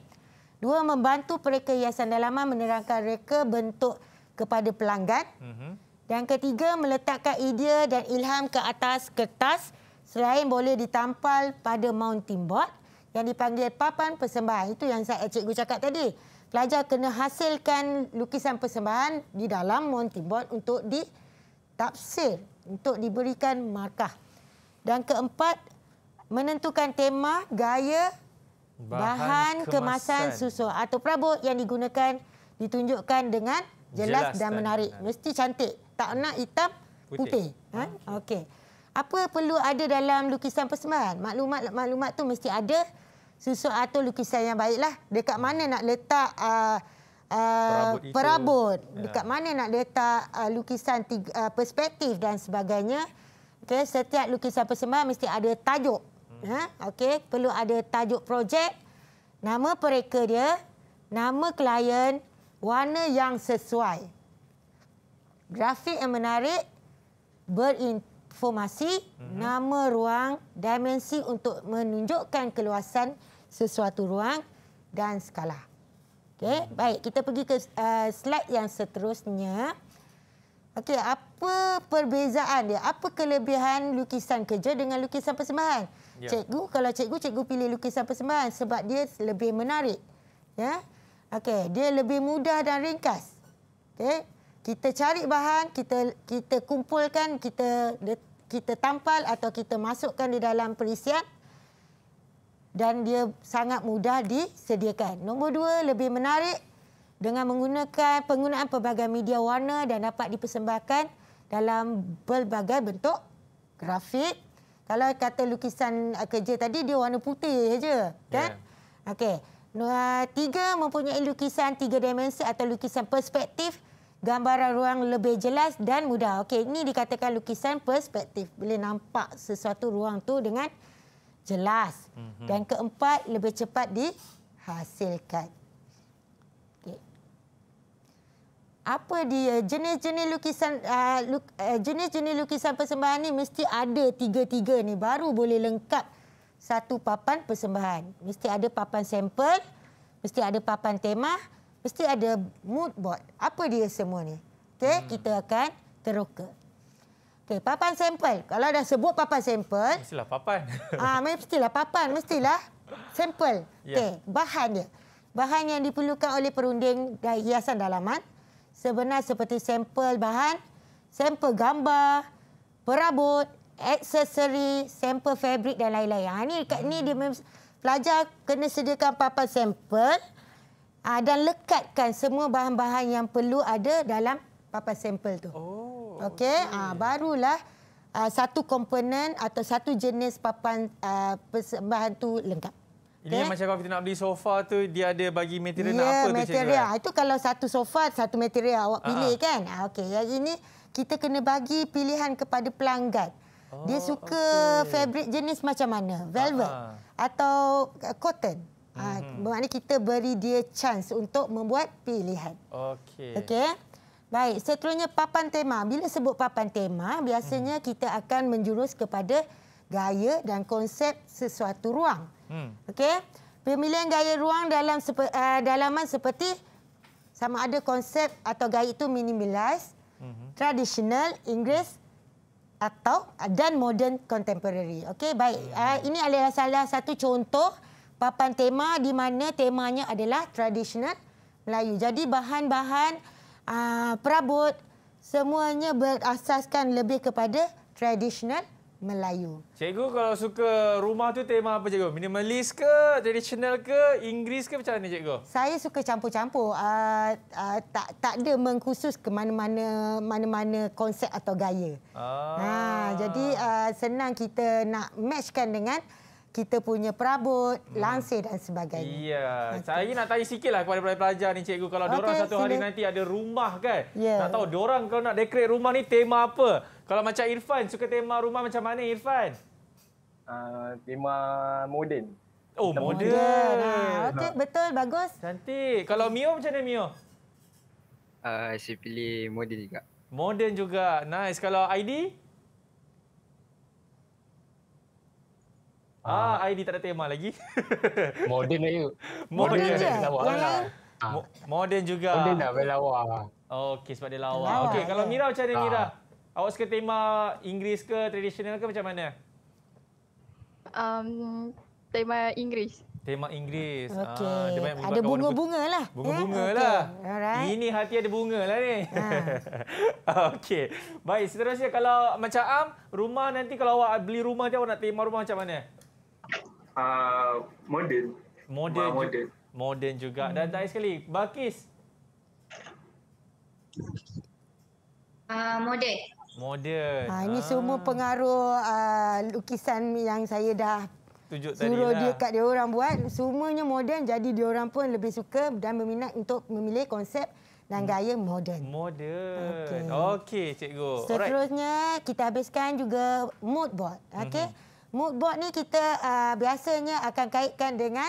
Dua membantu pereka hiasan dalaman menerangkan reka bentuk kepada pelanggan. Mm -hmm. Dan ketiga meletakkan idea dan ilham ke atas kertas. Ke Selain boleh ditampal pada mounting board yang dipanggil papan persembahan. Itu yang saya cikgu cakap tadi. Pelajar kena hasilkan lukisan persembahan di dalam mounting board untuk ditafsir, untuk diberikan markah. Dan keempat, menentukan tema, gaya, bahan, bahan kemasan, kemasan susu atau perabot yang digunakan ditunjukkan dengan jelas, jelas dan, dan menarik. Mesti cantik. Tak nak hitam, putih. putih. Ha? Okey. Okay apa perlu ada dalam lukisan persembahan? Maklumat maklumat tu mesti ada susu atau lukisan yang baiklah. Dekat mana nak letak uh, uh, perabot? perabot. Ya. Dekat mana nak letak uh, lukisan tiga, uh, perspektif dan sebagainya? Okay, setiap lukisan persembahan mesti ada tajuk. Hmm. Ha? Okay, perlu ada tajuk projek, nama pereka dia, nama klien, warna yang sesuai. Grafik yang menarik, berintegriti formasi, mm -hmm. nama ruang, dimensi untuk menunjukkan keluasan sesuatu ruang dan skala. Okey, mm -hmm. baik kita pergi ke uh, slide yang seterusnya. Okey, apa perbezaan dia? Apa kelebihan lukisan kerja dengan lukisan persembahan? Yeah. Cikgu, kalau cikgu cikgu pilih lukisan persembahan sebab dia lebih menarik. Ya. Yeah? Okey, dia lebih mudah dan ringkas. Okey, kita cari bahan, kita kita kumpulkan, kita kita tampal atau kita masukkan di dalam perisian dan dia sangat mudah disediakan. Nombor dua, lebih menarik dengan menggunakan penggunaan pelbagai media warna dan dapat dipersembahkan dalam pelbagai bentuk grafik. Kalau kata lukisan eh, kerja tadi, dia warna putih saja. Kan? Ya. Okey. Okay. Tiga, mempunyai lukisan tiga dimensi atau lukisan perspektif gambaran ruang lebih jelas dan mudah. Okey, ini dikatakan lukisan perspektif. Boleh nampak sesuatu ruang tu dengan jelas. Mm -hmm. Dan keempat, lebih cepat dihasilkan. Okay. Apa dia? Jenis-jenis lukisan jenis-jenis uh, luk, uh, lukisan persembahan ini mesti ada tiga-tiga ni baru boleh lengkap satu papan persembahan. Mesti ada papan sampel, mesti ada papan tema mesti ada mood board. Apa dia semua ni? Okey, hmm. kita akan teroka. Okey, papan sampel. Kalau dah sebut papan sampel. Mestilah papan. Ah, mestilah papan, mestilah sampel. Ya. Okey, yeah. bahan dia. Bahan yang diperlukan oleh perunding dan hiasan dalaman. Sebenar seperti sampel bahan, sampel gambar, perabot, aksesori, sampel fabrik dan lain-lain. Ha, ni, ni hmm. dia pelajar kena sediakan papan sampel uh, dan lekatkan semua bahan-bahan yang perlu ada dalam papan sampel tu. Oh. Okey, okay. uh, ah, barulah uh, satu komponen atau satu jenis papan uh, bahan tu lengkap. Ini okay. macam kalau kita nak beli sofa tu dia ada bagi material yeah, apa material. tu cikgu? Itu kalau satu sofa satu material awak pilih uh. kan? Okey, yang ini kita kena bagi pilihan kepada pelanggan. Oh, dia suka okay. fabric jenis macam mana? Velvet uh atau cotton? Ah, mhm. Bermakna kita beri dia chance untuk membuat pilihan. Okey. Okey. Baik, seterusnya papan tema. Bila sebut papan tema, biasanya hmm. kita akan menjurus kepada gaya dan konsep sesuatu ruang. Hmm. Okey. Pemilihan gaya ruang dalam sepe, uh, dalaman seperti sama ada konsep atau gaya itu minimalis, hmm. tradisional, Inggeris atau dan modern contemporary. Okey, baik. Uh, ini adalah salah satu contoh papan tema di mana temanya adalah tradisional Melayu. Jadi bahan-bahan aa, ah, perabot semuanya berasaskan lebih kepada tradisional Melayu. Cikgu kalau suka rumah tu tema apa cikgu? Minimalis ke, tradisional ke, Inggeris ke macam mana cikgu? Saya suka campur-campur. Aa, ah, aa, ah, tak tak ada mengkhusus ke mana-mana mana-mana konsep atau gaya. Ah. Ha, jadi aa, senang kita nak matchkan dengan kita punya perabot, hmm. lansir dan sebagainya. Ya, okay. saya nak tanya sikitlah kepada pelajar-pelajar ni cikgu. Kalau okay, diorang satu sila. hari nanti ada rumah kan, yeah. nak tahu diorang kalau nak dekret rumah ni tema apa? Kalau macam Irfan, suka tema rumah macam mana Irfan? Uh, tema moden. Oh, moden. Ha. Okey, betul, bagus. Cantik. Kalau Mio macam mana Mio? Uh, saya pilih moden juga. Moden juga. Nice. Kalau ID? Ah, ah ID tak ada tema lagi. Modern ayo. Lah modern, modern je. Lawa yeah. lah. Ah. Modern juga. Modern dah boleh lawa. Okey sebab dia lawa. Yeah. Okey kalau Mira macam mana Mira? Ah. Awak suka tema Inggeris ke tradisional ke macam mana? Um, tema Inggeris. Tema Inggeris. Okay. Ah, ada bunga-bunga lah. Bunga-bunga eh? lah. Okay. Ini hati ada bunga lah ni. Ah. Okey. Baik, seterusnya kalau macam Am, rumah nanti kalau awak beli rumah dia awak nak tema rumah macam mana? uh, modern. Modern, ju- modern. Modern juga. Hmm. Dan terakhir sekali, Bakis. Uh, ah, modern. Modern. Ha, ini ha. semua pengaruh uh, lukisan yang saya dah tunjuk tadi Suruh lah. dia kat dia orang buat semuanya moden jadi dia orang pun lebih suka dan berminat untuk memilih konsep dan hmm. gaya moden. Moden. Okey. Okey cikgu. Seterusnya Alright. kita habiskan juga mood board. okay? Mm-hmm. Mood board ni kita uh, biasanya akan kaitkan dengan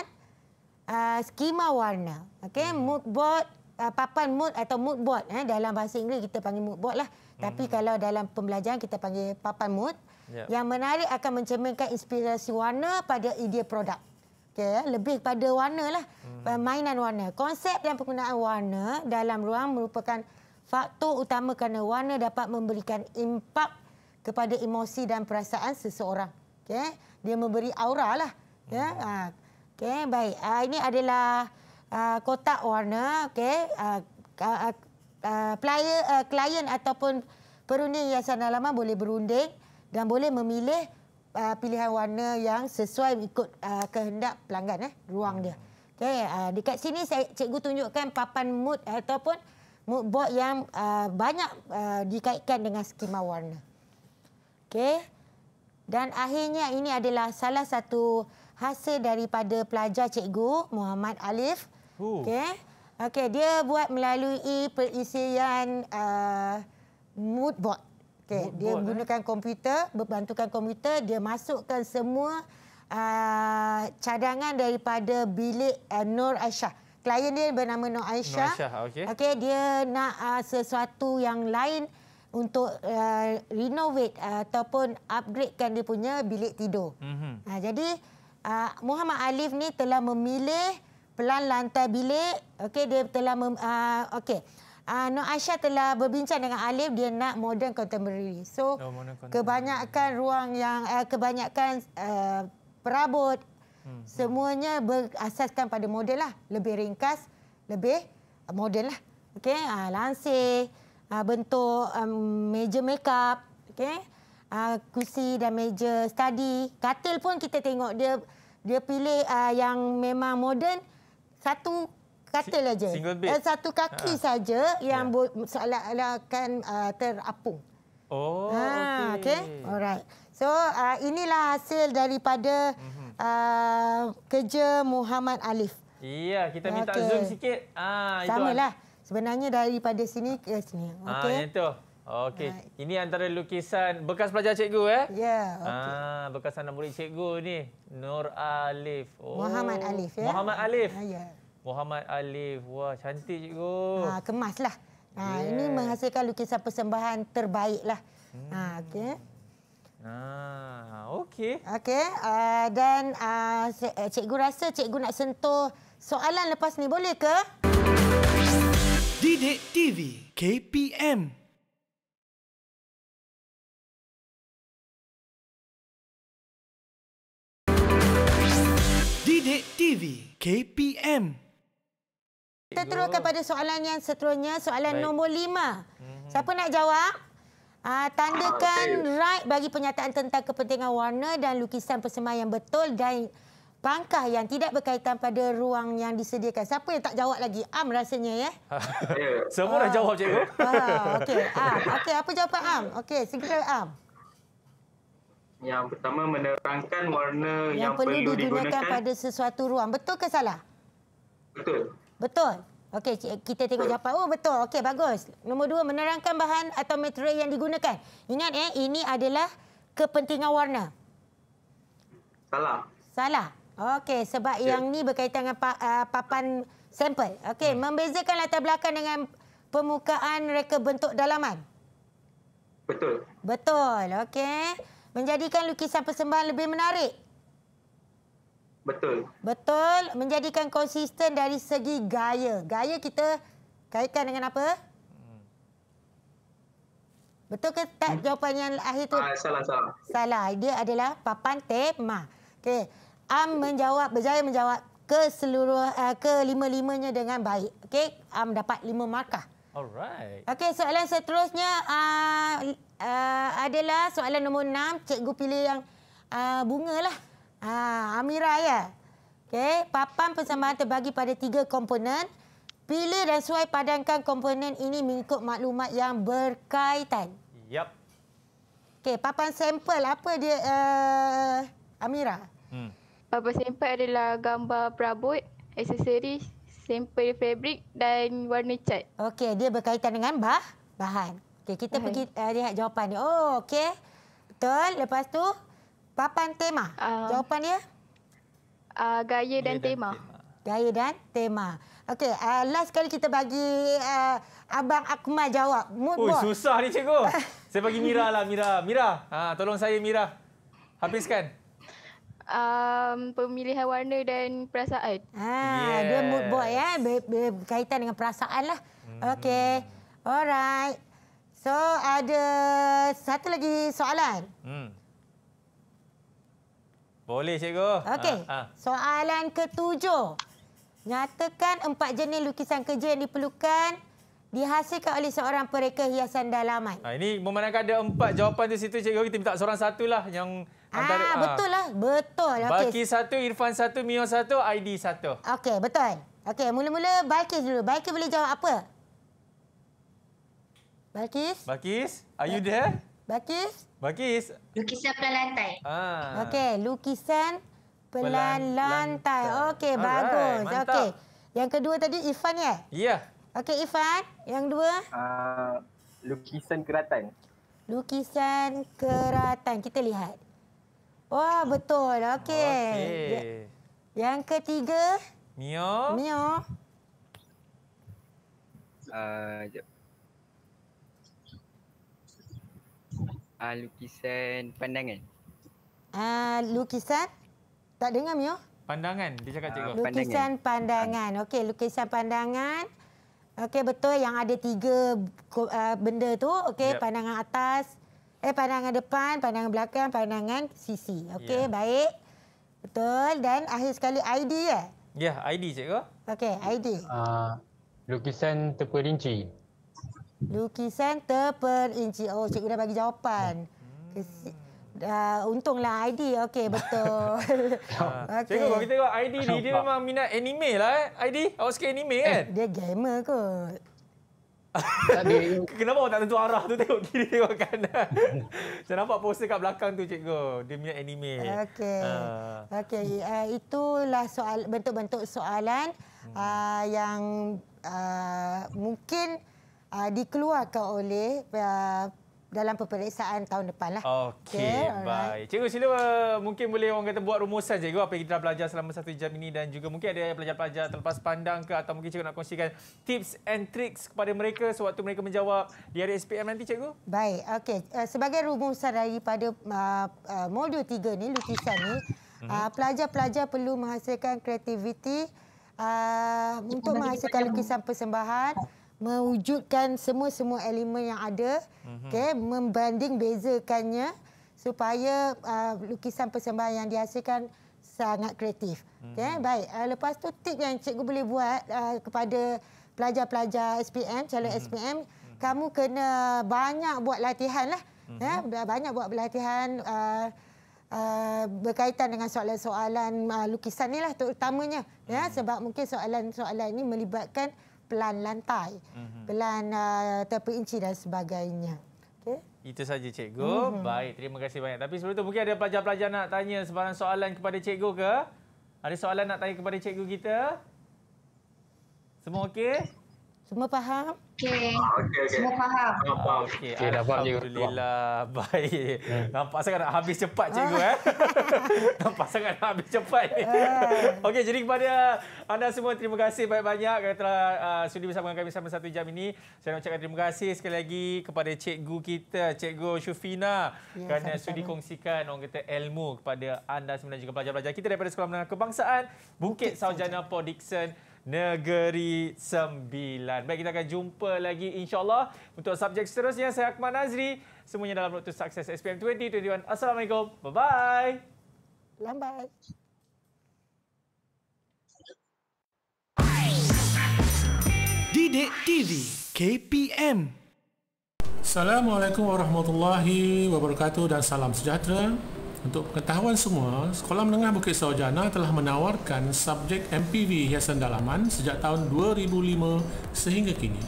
uh, skema warna. Okey, hmm. mood board uh, papan mood atau mood board eh dalam bahasa Inggeris kita panggil mood board lah. Hmm. Tapi kalau dalam pembelajaran kita panggil papan mood. Yep. Ya. Yang menarik akan mencerminkan inspirasi warna pada idea produk. Okey, eh. lebih pada warnalah. Hmm. Ah, mainan warna. Konsep dan penggunaan warna dalam ruang merupakan faktor utama kerana warna dapat memberikan impak kepada emosi dan perasaan seseorang. Okey, dia memberi aura lah. Ya. Hmm. Ha. Okey, baik. Uh, ini adalah uh, kotak warna, okey. Ah uh, uh, uh, klien ataupun perunding hiasan alaman boleh berunding dan boleh memilih uh, pilihan warna yang sesuai ikut uh, kehendak pelanggan eh, ruang dia. Okey, di dekat sini saya cikgu tunjukkan papan mood ataupun mood board yang uh, banyak uh, dikaitkan dengan skema warna. Okey. Dan akhirnya ini adalah salah satu hasil daripada pelajar cikgu Muhammad Alif. Oh. Okey. Okey, dia buat melalui perisian uh, mood board. Okey, dia board, gunakan eh? komputer, berbantukan komputer, dia masukkan semua uh, cadangan daripada bilik uh, Nur Aisyah. Klien dia bernama Nur Aisyah. Nur Aisyah, okey. Okey, dia nak uh, sesuatu yang lain untuk uh, renovate uh, ataupun upgradekan dia punya bilik tidur. Mm-hmm. Uh, jadi uh, Muhammad Alif ni telah memilih pelan lantai bilik. Okey dia telah mem, uh, okey. Uh, Nur Aisyah telah berbincang dengan Alif dia nak modern contemporary. So oh, modern kebanyakan ruang yang uh, kebanyakan uh, perabot hmm. semuanya berasaskan pada model lah. Lebih ringkas, lebih modern lah. Okey, uh, lansir uh, bentuk um, meja makeup, okay? uh, ah, kursi dan meja study. Katil pun kita tengok dia dia pilih uh, yang memang moden satu katil aja. Uh, satu kaki ha. saja yang yeah. Ya. akan lah, uh, terapung. Oh, ha, okay. okay. Alright. So, uh, inilah hasil daripada mm-hmm. uh, kerja Muhammad Alif. Iya, kita minta okay. zoom sikit. Ah, Sama lah. Sebenarnya daripada sini ke sini. Okay. Ah, yang tu. Okey. Ah. Ini antara lukisan bekas pelajar cikgu eh? Ya. Yeah, okay. Ah, bekas anak murid cikgu ni, Nur Alif. Oh. Muhammad Alif ya. Muhammad Alif. Ah, ya. Muhammad Alif. Wah, cantik cikgu. Ha, ah, kemaslah. Ha, ah, yeah. ini menghasilkan lukisan persembahan terbaiklah. Ha, hmm. ah, okey. Ah, okey. Okey. Ah, dan ah, eh, cikgu rasa cikgu nak sentuh soalan lepas ni boleh ke? Okay. Didik TV KPM Didik TV KPM Kita teruskan kepada soalan yang seterusnya, soalan Baik. nombor lima. Mhm. Siapa nak jawab? Uh, tandakan ah, right bagi pernyataan tentang kepentingan warna dan lukisan persembahan yang betul dan pangkah yang tidak berkaitan pada ruang yang disediakan. Siapa yang tak jawab lagi? Am rasanya ya. ya. Semua dah jawab ah, cikgu. Ah, okey, Am. Ah, okey, apa jawapan Am? Okey, segera Am. Yang pertama menerangkan warna yang, yang perlu, perlu digunakan, digunakan pada sesuatu ruang. Betul ke salah? Betul. Betul. Okey, kita tengok jawapan. Oh, betul. Okey, bagus. Nombor dua, menerangkan bahan atau material yang digunakan. Ingat eh, ini adalah kepentingan warna. Salah. Salah. Okey, sebab okay. yang ni berkaitan dengan pa, uh, papan sampel. Okey, hmm. membezakan latar belakang dengan permukaan reka bentuk dalaman. Betul. Betul. Okey. Menjadikan lukisan persembahan lebih menarik. Betul. Betul, menjadikan konsisten dari segi gaya. Gaya kita kaitkan dengan apa? Hmm. Betul ke tak hmm. jawapan yang akhir tu? Ah, salah, salah. Salah. Dia adalah papan tema. Okey. Am menjawab berjaya menjawab ke seluruh uh, eh, ke lima-limanya dengan baik. Okey, Am dapat lima markah. Alright. Okey, soalan seterusnya uh, uh, adalah soalan nombor enam. Cikgu pilih yang uh, ah, bunga lah. Uh, Amira ya. Okey, papan persembahan terbagi pada tiga komponen. Pilih dan suai padankan komponen ini mengikut maklumat yang berkaitan. Yap. Okey, papan sampel apa dia uh, Amira? Hmm. Apa sempat adalah gambar perabot, aksesori, sampel fabric dan warna cat. Okey, dia berkaitan dengan bah bahan. Okey, kita bahan. pergi uh, lihat jawapan dia. Oh, okey. Betul. Lepas tu papan tema. Uh, jawapan dia? Uh, gaya, dan gaya dan tema. tema. Gaya dan tema. Okey, uh, last kali kita bagi uh, abang Akmal jawab. Mood Ui, susah ni cikgu. saya bagi Mira lah, Mira. Mira, ha, tolong saya Mira. Habiskan um, pemilihan warna dan perasaan. Ha, ah, yes. Dia mood board eh. ya, berkaitan dengan perasaan lah. Hmm. Okey, alright. So ada satu lagi soalan. Hmm. Boleh cikgu. Okey, ha, ah, ah. ha. soalan ketujuh. Nyatakan empat jenis lukisan kerja yang diperlukan dihasilkan oleh seorang pereka hiasan dalaman. Ha, ini memandangkan ada empat jawapan di situ, cikgu. Kita minta seorang satulah yang... Antara, ah, ah, betul lah. Betul. Okay. Balkis satu, Irfan satu, Mio satu, ID satu. Okey, betul. Okey, mula-mula Balkis dulu. Balkis boleh jawab apa? Balkis? Balkis, are you eh. there? Balkis? Balkis? Lukisan pelan lantai. Ah. Okey, lukisan pelan, lantai. Okey, bagus. Okey. Yang kedua tadi Irfan ya? Ya. Okey, Irfan. Yang dua? Ah, lukisan keratan. Lukisan keratan. Kita lihat. Wah, betul. Okey. Okey. Yang ketiga. Mio. Mio. Uh, ah, sekejap. Uh, ah, lukisan pandangan. Uh, lukisan? Tak dengar, Mio. Pandangan, dia cakap cikgu. Uh, Lukisan pandangan. Okey, lukisan pandangan. Okey, betul yang ada tiga uh, benda tu. Okey, yep. Pandangan atas. Eh pandangan depan, pandangan belakang, pandangan sisi. Okey, yeah. baik. Betul dan akhir sekali ID eh? Ya, yeah, ID cikgu. Okey, ID. Uh, ah, lukisan terperinci. Lukisan terperinci. Oh, cikgu dah bagi jawapan. Kesi Uh, untunglah ID. Okey, betul. Ah, okay. Cikgu, kalau kita tengok ID ni, dia memang minat anime lah. Eh. ID, awak suka anime eh, kan? Eh, dia gamer kot tak Kenapa awak tak tentu arah tu tengok kiri tengok kanan? Saya nampak poster kat belakang tu cikgu. Dia minat anime. Okey. Uh. Okey, uh, itulah soal bentuk-bentuk soalan hmm. uh, yang uh, mungkin uh, dikeluarkan oleh uh, dalam peperiksaan tahun depan lah. Okey, okay, baik. Cikgu Silva, eh, mungkin boleh orang kata buat rumusan cikgu apa yang kita dah belajar selama satu jam ini dan juga mungkin ada pelajar-pelajar terlepas pandang ke atau mungkin cikgu nak kongsikan tips and tricks kepada mereka sewaktu mereka menjawab di hari SPM nanti cikgu? Baik, okey. Eh, sebagai rumusan daripada uh, modul tiga ni, lukisan ni, mhm. pelajar-pelajar uh, perlu menghasilkan kreativiti untuk menghasilkan lukisan persembahan mewujudkan semua-semua elemen yang ada mhm. okey membanding bezakannya supaya uh, lukisan persembahan yang dihasilkan sangat kreatif okey mhm. baik uh, lepas tu tip yang cikgu boleh buat uh, kepada pelajar-pelajar SPM calon mm-hmm. SPM mhm. kamu kena banyak buat latihan lah. Mm-hmm. Ya, banyak buat latihan uh, uh, berkaitan dengan soalan-soalan uh, lukisan ni lah terutamanya. Mm-hmm. Ya, sebab mungkin soalan-soalan ini melibatkan pelan lantai, mm-hmm. pelan uh, ah, inci dan sebagainya. Okay. Itu saja cikgu. Mm-hmm. Baik, terima kasih banyak. Tapi sebelum itu mungkin ada pelajar-pelajar nak tanya sebarang soalan kepada cikgu ke? Ada soalan nak tanya kepada cikgu kita? Semua okey? Semua faham? Okey. Ah, okay, okay. Semua faham? Ah, okey. Okay, dah Alhamdulillah. Baik. Hmm. Nampak sangat nak habis cepat cikgu. Ah. eh. Nampak sangat nak habis cepat. Okey, jadi kepada anda semua terima kasih banyak-banyak kerana telah uh, sudi bersama kami selama satu jam ini. Saya nak ucapkan terima kasih sekali lagi kepada cikgu kita, cikgu Shufina ya, kerana sama-sama. sudi kongsikan orang kata ilmu kepada anda semua dan juga pelajar-pelajar kita daripada Sekolah Menengah Kebangsaan Bukit, Bukit Saujana Paul Negeri Sembilan. Baik, kita akan jumpa lagi insyaAllah. Untuk subjek seterusnya, saya Akmal Nazri. Semuanya dalam Road Sukses SPM 2021. Assalamualaikum. Bye-bye. Lambat. Didik TV KPM Assalamualaikum warahmatullahi wabarakatuh dan salam sejahtera. Untuk pengetahuan semua, Sekolah Menengah Bukit Sawjana telah menawarkan subjek MPV hiasan dalaman sejak tahun 2005 sehingga kini.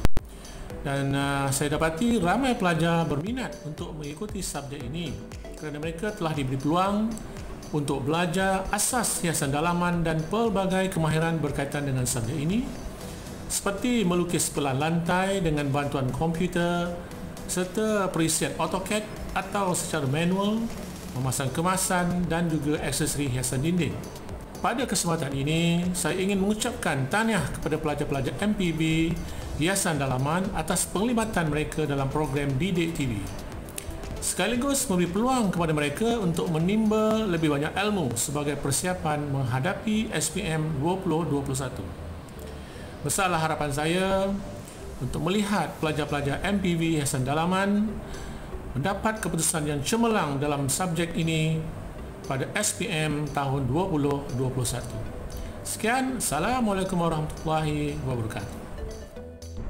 Dan uh, saya dapati ramai pelajar berminat untuk mengikuti subjek ini kerana mereka telah diberi peluang untuk belajar asas hiasan dalaman dan pelbagai kemahiran berkaitan dengan subjek ini seperti melukis pelan lantai dengan bantuan komputer serta perisian AutoCAD atau secara manual memasang kemasan dan juga aksesori hiasan dinding. Pada kesempatan ini, saya ingin mengucapkan tahniah kepada pelajar-pelajar MPB Hiasan Dalaman atas penglibatan mereka dalam program Didik TV. Sekaligus memberi peluang kepada mereka untuk menimba lebih banyak ilmu sebagai persiapan menghadapi SPM 2021. Besarlah harapan saya untuk melihat pelajar-pelajar MPB Hiasan Dalaman mendapat keputusan yang cemerlang dalam subjek ini pada SPM tahun 2021. Sekian, Assalamualaikum warahmatullahi wabarakatuh.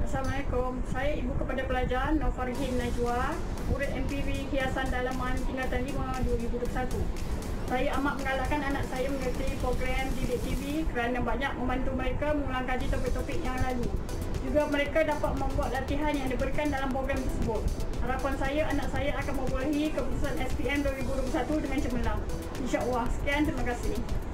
Assalamualaikum. Saya ibu kepada pelajar Nofarhin Najwa, murid MPV Hiasan Dalaman Tingkatan 5 2021. Saya amat menggalakkan anak saya mengerti program Didik TV kerana banyak membantu mereka mengulang kaji topik-topik yang lalu juga mereka dapat membuat latihan yang diberikan dalam program tersebut. Harapan saya anak saya akan membuahi keputusan SPM 2021 dengan cemerlang. Insya Allah. Sekian, terima kasih.